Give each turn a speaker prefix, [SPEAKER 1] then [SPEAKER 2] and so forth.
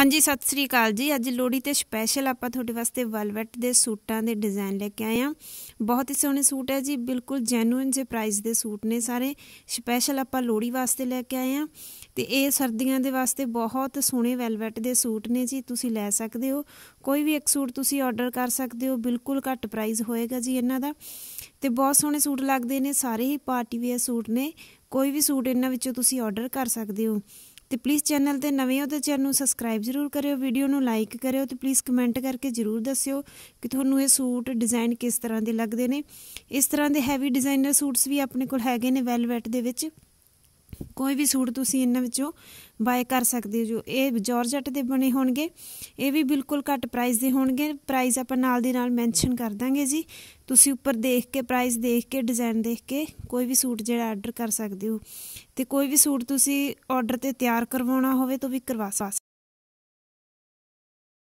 [SPEAKER 1] ਹਾਂਜੀ ਸਤਿ ਸ੍ਰੀ ਅਕਾਲ ਜੀ ਅੱਜ ਲੋੜੀ ਤੇ ਸਪੈਸ਼ਲ ਆਪਾਂ ਤੁਹਾਡੇ ਵਾਸਤੇ ਵਲਵਟ ਦੇ ਸੂਟਾਂ ਦੇ ਡਿਜ਼ਾਈਨ ਲੈ ਕੇ ਆਏ ਆ ਬਹੁਤ ਹੀ ਸੋਹਣੇ ਸੂਟ ਹੈ ਜੀ ਬਿਲਕੁਲ ਜੈਨੂਇਨ ਜੇ ਪ੍ਰਾਈਸ ਦੇ ਸੂਟ ਨੇ ਸਾਰੇ ਸਪੈਸ਼ਲ ਆਪਾਂ ਲੋੜੀ ਵਾਸਤੇ ਲੈ ਕੇ ਆਏ ਆ ਤੇ ਇਹ ਸਰਦੀਆਂ ਦੇ ਵਾਸਤੇ ਬਹੁਤ ਸੋਹਣੇ ਵੈਲਵਟ ਦੇ ਸੂਟ ਨੇ ਜੀ ਤੁਸੀਂ ਲੈ ਸਕਦੇ ਹੋ ਕੋਈ ਵੀ ਇੱਕ ਸੂਟ ਤੁਸੀਂ ਆਰਡਰ ਕਰ ਸਕਦੇ ਹੋ ਬਿਲਕੁਲ ਘੱਟ ਪ੍ਰਾਈਸ ਹੋਏਗਾ ਜੀ ਇਹਨਾਂ ਦਾ ਤੇ ਬਹੁਤ ਸੋਹਣੇ ਸੂਟ ਲੱਗਦੇ ਨੇ ਸਾਰੇ ਹੀ ਪਾਰਟੀ ਵੇਅਰ ਸੂਟ ਨੇ ਕੋਈ ਵੀ ਸੂਟ ਇਹਨਾਂ ਵਿੱਚੋਂ ਤੁਸੀਂ ਆਰਡਰ ਕਰ ਸਕਦੇ ਹੋ ਤੇ ਪਲੀਜ਼ ਚੈਨਲ ਤੇ ਨਵੇਂ ਹੋ ਤਾਂ ਚੈਨਲ ਨੂੰ ਸਬਸਕ੍ਰਾਈਬ ਜ਼ਰੂਰ ਕਰਿਓ ਵੀਡੀਓ ਨੂੰ ਲਾਈਕ ਕਰਿਓ ਤੇ ਪਲੀਜ਼ ਕਮੈਂਟ ਕਰਕੇ ਜ਼ਰੂਰ ਦੱਸਿਓ ਕਿ ਤੁਹਾਨੂੰ ਇਹ ਸੂਟ ਡਿਜ਼ਾਈਨ ਕਿਸ ਤਰ੍ਹਾਂ ਦੇ ਲੱਗਦੇ ਨੇ ਇਸ ਤਰ੍ਹਾਂ ਦੇ ਹੈਵੀ ਡਿਜ਼ਾਈਨਰ ਸੂਟਸ ਵੀ ਆਪਣੇ ਕੋਲ ਹੈਗੇ ਨੇ ਵੈਲਵੈਟ ਦੇ ਵਿੱਚ ਕੋਈ ਵੀ ਸੂਟ ਤੁਸੀਂ ਇਹਨਾਂ ਵਿੱਚੋਂ ਬਾਏ ਕਰ ਸਕਦੇ ਹੋ ਜੋ ਇਹ ਜਾਰਜਟ ਦੇ ਬਣੇ ਹੋਣਗੇ ਇਹ ਵੀ ਬਿਲਕੁਲ ਘੱਟ ਪ੍ਰਾਈਸ ਦੇ ਹੋਣਗੇ ਪ੍ਰਾਈਸ ਆਪਾਂ ਨਾਲ ਦੀ ਨਾਲ ਮੈਂਸ਼ਨ ਕਰ ਦਾਂਗੇ ਜੀ ਤੁਸੀਂ ਉੱਪਰ ਦੇਖ ਕੇ ਪ੍ਰਾਈਸ ਦੇਖ ਕੇ ਡਿਜ਼ਾਈਨ ਦੇਖ ਕੇ ਕੋਈ ਵੀ ਸੂਟ ਜਿਹੜਾ ਆਰਡਰ ਕਰ ਸਕਦੇ ਹੋ ਤੇ ਕੋਈ ਵੀ ਸੂਟ ਤੁਸੀਂ ਆਰਡਰ ਤੇ ਤਿਆਰ ਕਰਵਾਉਣਾ ਹੋਵੇ ਤਾਂ ਵੀ ਕਰਵਾ ਸਕਦੇ